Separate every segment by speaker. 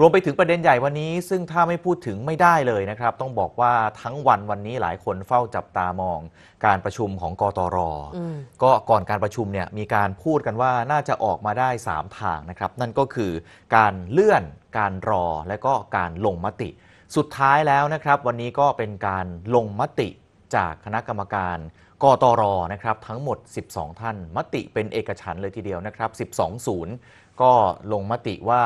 Speaker 1: รวมไปถึงประเด็นใหญ่วันนี้ ซึ่งถ้าไม่พูดถึงไม่ได้เลยนะครับ ต้องบอกว่าทั้งวันวันนี้หลายคนเฝ้าจับตามองการประชุมของกตรก็ก่อนการประชุมเนี่ยมีการพูดกันว่าน่าจะออกมาได้3ทางนะครับ นั่นก็คือการเลื่อน การรอและก็การลงมติ สุดท้ายแล้วนะครับ วันนี้ก็เป็นการลงมติจากคณะกรรมการกตรนะครับทั้งหมด12ท่านมติเป็นเอกฉันเลยทีเดียวนะครับ 12ศูนย์ก็ลงมติว่า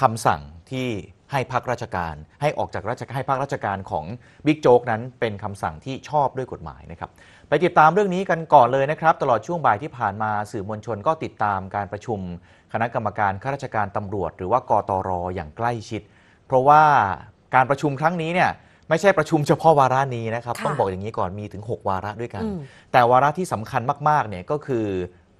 Speaker 1: คำสั่งที่ให้พักราชการ ให้ออกจากราชการให้พักราชการของบิ๊กโจ๊กนั้นเป็นคำสั่งที่ชอบด้วยกฎหมายนะครับไปติดตามเรื่องนี้กันก่อนเลยนะครับ ตลอดช่วงบ่ายที่ผ่านมาสื่อมวลชนก็ติดตามการประชุมคณะกรรมการข้าราชการตำรวจ หรือว่ากตรออย่างใกล้ชิด เพราะว่าการประชุมครั้งนี้เนี่ยไม่ใช่ประชุมเฉพาะวาระนี้นะครับต้องบอกอย่างนี้ก่อนมีถึง 6 วาระด้วยกัน แต่วาระที่สำคัญมากๆเนี่ยก็คือ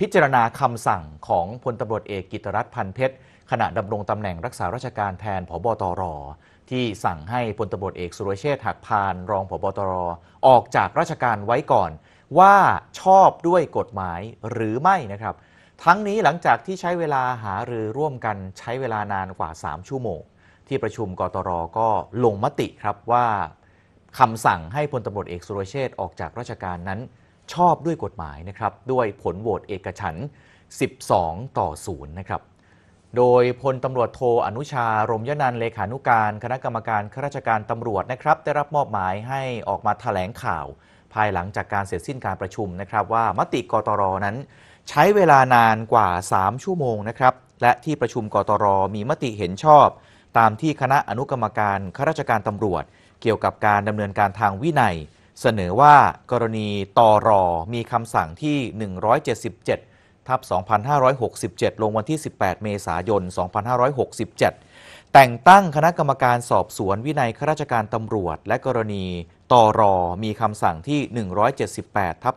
Speaker 1: พิจารณาคำสั่งของพลตำรวจเอกกิตรัตน์พันเพชรขณะดำรงตำแหน่งรักษาราชการแทนผบตรที่สั่งให้พลตบเอกสุรเชษฐ์หักพานรองผบตรออกจากราชการไว้ก่อน ว่าชอบด้วยกฎหมายหรือไม่นะครับ ทั้งนี้หลังจากที่ใช้เวลาหารือร่วมกันใช้เวลานานกว่า 3 ชั่วโมงที่ประชุมกตรก็ลงมติครับว่าคำสั่งให้พลตบรเอกสุรเชษฐ์ออกจากราชการนั้นชอบด้วยกฎหมายนะครับด้วยผลโหวตเอกฉัน12 ต่อ0นะครับโดยพลตำรวจโทอนุชารมยนันเลขานุการคณะกรรมการข้าราชการตำรวจนะครับได้รับมอบหมายให้ออกมาถแถลงข่าว ภายหลังจากการเสร็จสิ้นการประชุมนะครับว่ามติกตรนั้น ใช้เวลานานกว่า 3 ชั่วโมงนะครับและที่ประชุมกตรมีมติเห็นชอบ ตามที่คณะอนุกรรมการข้าราชการตำรวจ เกี่ยวกับการดำเนินการทางวินัย เสนอว่ากรณีตรมีคำสั่งที่ 177ทับ 2567 ลงวันที่ 18 เมษายน 2567 แต่งตั้งคณะกรรมการสอบสวนวินัยข้าราชการตำรวจ และกรณีตอรอมีคำสั่งที่ 178 ทับ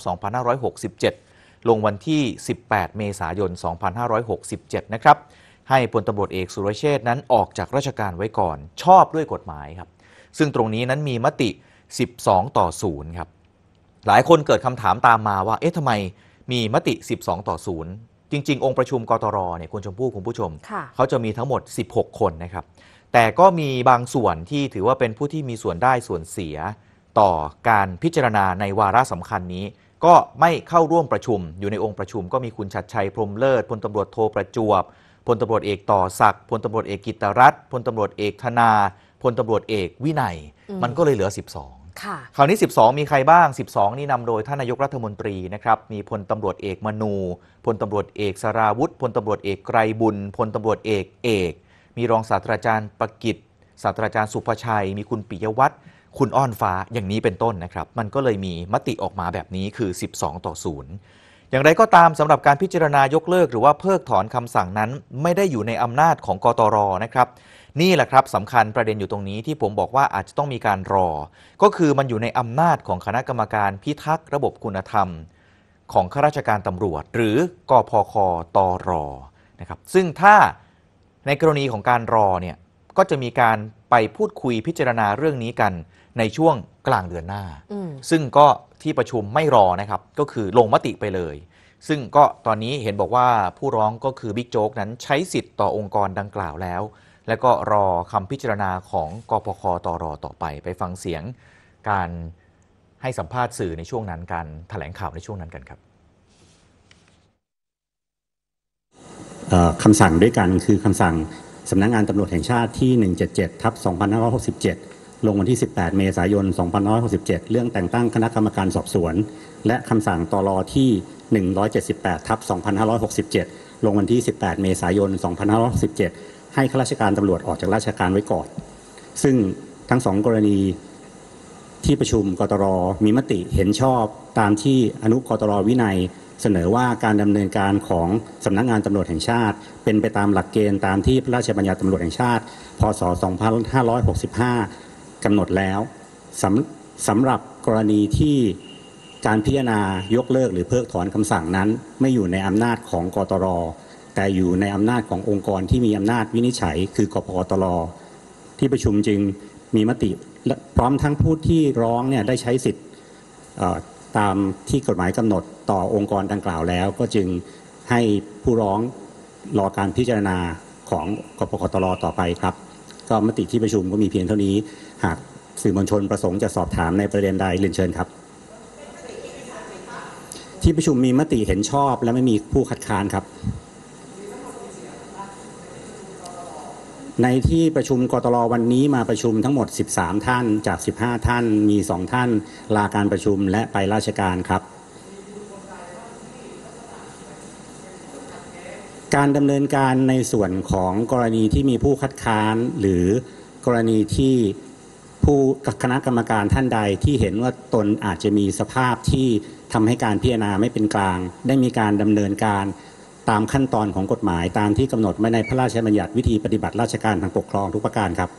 Speaker 1: 2567 ลงวันที่ 18 เมษายน 2567 นะครับ ให้พลตำรวจเอกสุรเชษนั้นออกจากราชการไว้ก่อนชอบด้วยกฎหมายครับ ซึ่งตรงนี้นั้นมีมติ 12 ต่อ 0 ครับ หลายคนเกิดคำถามตามมาว่า เอ๊ะทำไมมีมติ 12 ต่อ 0 จริง ๆ องค์ประชุม กตร เนี่ย คุณชมพู่ คุณผู้ชม เขาจะมีทั้งหมด 16 คนนะครับ แต่ก็มีบางส่วนที่ถือว่าเป็นผู้ที่มีส่วนได้ส่วนเสีย ต่อการพิจารณาในวาระสำคัญนี้ ก็ไม่เข้าร่วมประชุม อยู่ในองค์ประชุมก็มีคุณชัดชัย พรมเลิศ พลตำรวจโทประจวบ พลตำรวจเอกต่อศักดิ์พลตำรวจเอกกิตรัตน์พลตำรวจเอกธนา พลตำรวจเอกวินัย มันก็เลยเหลือ 12คราวนี้12 มีใครบ้าง 12นี่นำโดยท่านนายกรัฐมนตรีนะครับมีพลตำรวจเอกมนูพลตำรวจเอกสราวุฒิพลตำรวจเอกไกรบุญพลตำรวจเอกเอก มีรองศาสตราจารย์ประกิตศาสตราจารย์สุภชัย มีคุณปิยวัฒน์คุณอ้อนฟ้าอย่างนี้เป็นต้นนะครับ มันก็เลยมีมติออกมาแบบนี้คือ12ต่อ0อย่างไรก็ตามสำหรับการพิจารณายกเลิกหรือว่าเพิกถอนคำสั่งนั้น ไม่ได้อยู่ในอำนาจของกตรนะครับนี่แหละครับสำคัญประเด็นอยู่ตรงนี้ที่ผมบอกว่าอาจจะต้องมีการรอ ก็คือมันอยู่ในอำนาจของคณะกรรมการพิทักษ์ระบบคุณธรรม ของข้าราชการตำรวจ หรือกอพคตรนะครับ ซึ่งถ้าในกรณีของการรอเนี่ยก็จะมีการไปพูดคุยพิจารณาเรื่องนี้กันในช่วงกลางเดือนหน้า ซึ่งก็ที่ประชุมไม่รอนะครับก็คือลงมติไปเลย ซึ่งก็ตอนนี้เห็นบอกว่าผู้ร้องก็คือบิ๊กโจ๊กนั้นใช้สิทธิ์ต่อองค์กรดังกล่าวแล้วและก็รอคำพิจารณาของกพคตรต่อไป ไปฟังเสียงการให้สัมภาษณ์สื่อในช่วงนั้น การถแถลงข่าวในช่วงนั้นกันครับ
Speaker 2: คำสั่งด้วยกันคือคำสั่งสำนักงงานตำรวจแห่งชาติที่ 177 ทับ2567 ลงวันที่ 18 เมษายน 2567 เรื่องแต่งตั้งคณะกรรมการสอบสวน และคำสั่งตรอที่ 178 ทับ2567 ลงวันที่ 18 เมษายน 2567ให้ข้าราชการตำรวจออกจากราชการไว้ก่อน ซึ่งทั้งสองกรณีที่ประชุมกตร มีมติเห็นชอบตามที่อนุกตรวินัย เสนอว่าการดำเนินการของสำนักงานตำรวจแห่งชาติ เป็นไปตามหลักเกณฑ์ตามที่พระราชบัญญัติตำรวจแห่งชาติ พศ 2565 กำหนดแล้วสำสำหรับกรณีที่การพิจารณา ยกเลิกหรือเพิกถอนคำสั่งนั้น ไม่อยู่ในอำนาจของกตรแต่อยู่ในอำนาจขององค์กรที่มีอำนาจวินิจฉัยคือกพตลที่ประชุมจึงมีมติพร้อมทั้งผู้ที่ร้องเนี่ยได้ใช้สิทธิ์ตามที่กฎหมายกำหนดต่อองค์กรดังกล่าวแล้ว ก็จึงให้ผู้ร้องรอการพิจารณาของกพตลต่อไปครับ ก็มติที่ประชุมก็มีเพียงเท่านี้ หากสื่อมวลชนประสงค์จะสอบถามในประเด็นใดเรียนเชิญครับ ที่ประชุมมีมติเห็นชอบและไม่มีผู้คัดค้านครับในที่ประชุมกตรวันนี้มาประชุมทั้งหมด 13 ท่านจาก 15 ท่านมี 2 ท่าน ลาการประชุมและไปราชการครับ การดำเนินการในส่วนของกรณีที่มีผู้คัดค้านหรือกรณีที่ผู้คณะกรรมการท่านใดที่เห็นว่าตนอาจจะมีสภาพที่ทำให้การพิจารณาไม่เป็นกลาง ได้มีการดำเนินการตามขั้นตอนของกฎหมายตามที่กำหนดไว้ในพระราชบัญญัติวิธีปฏิบัติราชการทางปกครองทุกประการครับ